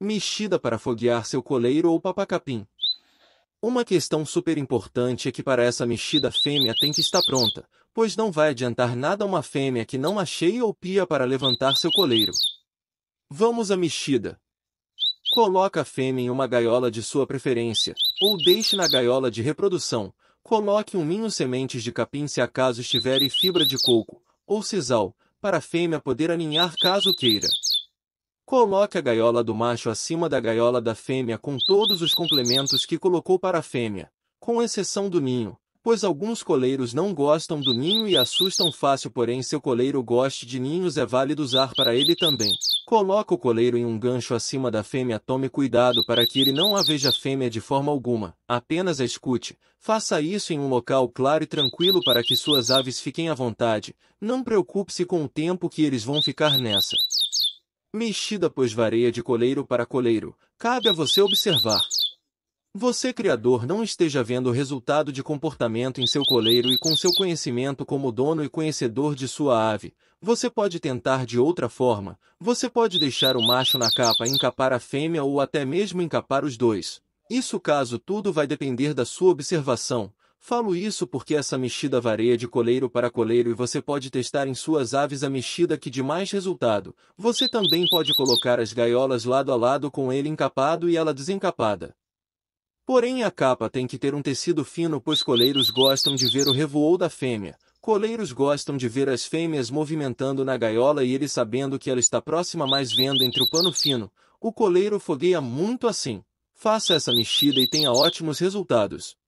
mexida para foguear seu coleiro ou papacapim. Uma questão super importante é que para essa mexida fêmea tem que estar pronta, pois não vai adiantar nada uma fêmea que não acheia ou pia para levantar seu coleiro. Vamos à mexida. Coloque a fêmea em uma gaiola de sua preferência, ou deixe na gaiola de reprodução. Coloque um ninho sementes de capim se acaso estiver e fibra de coco, ou sisal, para a fêmea poder aninhar caso queira. Coloque a gaiola do macho acima da gaiola da fêmea com todos os complementos que colocou para a fêmea, com exceção do ninho, pois alguns coleiros não gostam do ninho e assustam fácil, porém seu coleiro goste de ninhos é válido usar para ele também. Coloque o coleiro em um gancho acima da fêmea, tome cuidado para que ele não a veja fêmea de forma alguma, apenas a escute. Faça isso em um local claro e tranquilo para que suas aves fiquem à vontade, não preocupe-se com o tempo que eles vão ficar nessa. Mexida pois varia de coleiro para coleiro, cabe a você observar. Você criador não esteja vendo o resultado de comportamento em seu coleiro e com seu conhecimento como dono e conhecedor de sua ave. Você pode tentar de outra forma, você pode deixar o macho na capa e encapar a fêmea ou até mesmo encapar os dois. Isso caso tudo vai depender da sua observação, Falo isso porque essa mexida varia de coleiro para coleiro e você pode testar em suas aves a mexida que de mais resultado. Você também pode colocar as gaiolas lado a lado com ele encapado e ela desencapada. Porém a capa tem que ter um tecido fino pois coleiros gostam de ver o revoou da fêmea. Coleiros gostam de ver as fêmeas movimentando na gaiola e ele sabendo que ela está próxima mais vendo entre o pano fino. O coleiro fogueia muito assim. Faça essa mexida e tenha ótimos resultados.